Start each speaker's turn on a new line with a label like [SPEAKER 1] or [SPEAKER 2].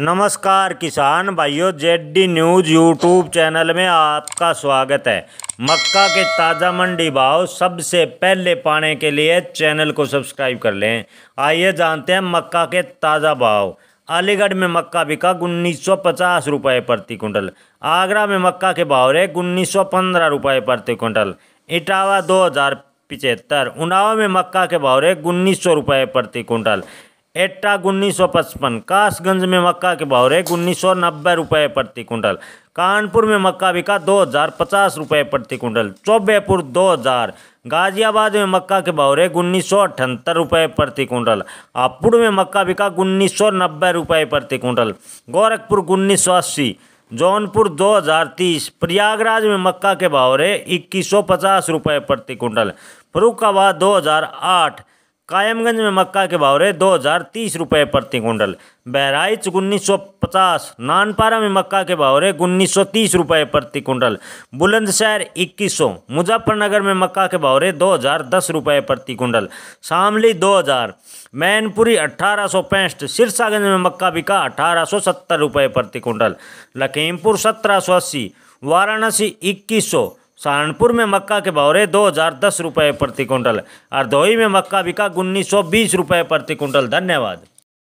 [SPEAKER 1] नमस्कार किसान भाइयों जेडी न्यूज़ यूट्यूब चैनल में आपका स्वागत है मक्का के ताज़ा मंडी भाव सबसे पहले पाने के लिए चैनल को सब्सक्राइब कर लें आइए जानते हैं मक्का के ताज़ा भाव अलीगढ़ में मक्का बिका उन्नीस सौ पचास रुपये प्रति कुंटल आगरा में मक्का के भाव रहे उन्नीस सौ पंद्रह रुपये प्रति कुंटल इटावा दो हज़ार पिचहत्तर उनाव में मक्का के भाव रहे उन्नीस सौ रुपये प्रति कुंटल एट्टा उन्नीस सौ पचपन कासगंज में मक्का के भाव रहे उन्नीस सौ नब्बे रुपये प्रति कुंटल कानपुर में मक्का बिका दो हज़ार पचास रुपये प्रति कुंटल चौबेपुर दो हज़ार गाजियाबाद में मक्का के भाव रहे उन्नीस सौ अठहत्तर रुपये प्रति कुंटल हापुड़ में मक्का बिका उन्नीस सौ नब्बे रुपये प्रति कुंटल गोरखपुर उन्नीस सौ अस्सी जौनपुर दो हजार तीस प्रयागराज में मक्का के भाव रहे इक्कीस सौ पचास रुपये प्रति कुंटल फरुखाबाद आठ कायमगंज में मक्का के भाव रहे दो हज़ार तीस रुपये प्रति कुंटल बहराइच उन्नीस सौ पचास नानपारा में मक्का के भाव रहे उन्नीस सौ तीस रुपये प्रति कुंटल बुलंदशहर इक्कीस सौ मुजफ्फरनगर में मक्का के भाव रहे दो हज़ार दस रुपये प्रति कुंटल शामली दो हज़ार मैनपुरी अट्ठारह सौ पैंसठ सिरसागंज में मक्का बिका अठारह सौ सत्तर रुपये प्रति कुंटल लखीमपुर सत्रह सौ अस्सी वाराणसी इक्कीस सौ सहारनपुर में मक्का के भाव रहे दो हज़ार दस रुपये प्रति कुंटल हरदोई में मक्का बिका उन्नीस सौ बीस रुपये प्रति कुंटल धन्यवाद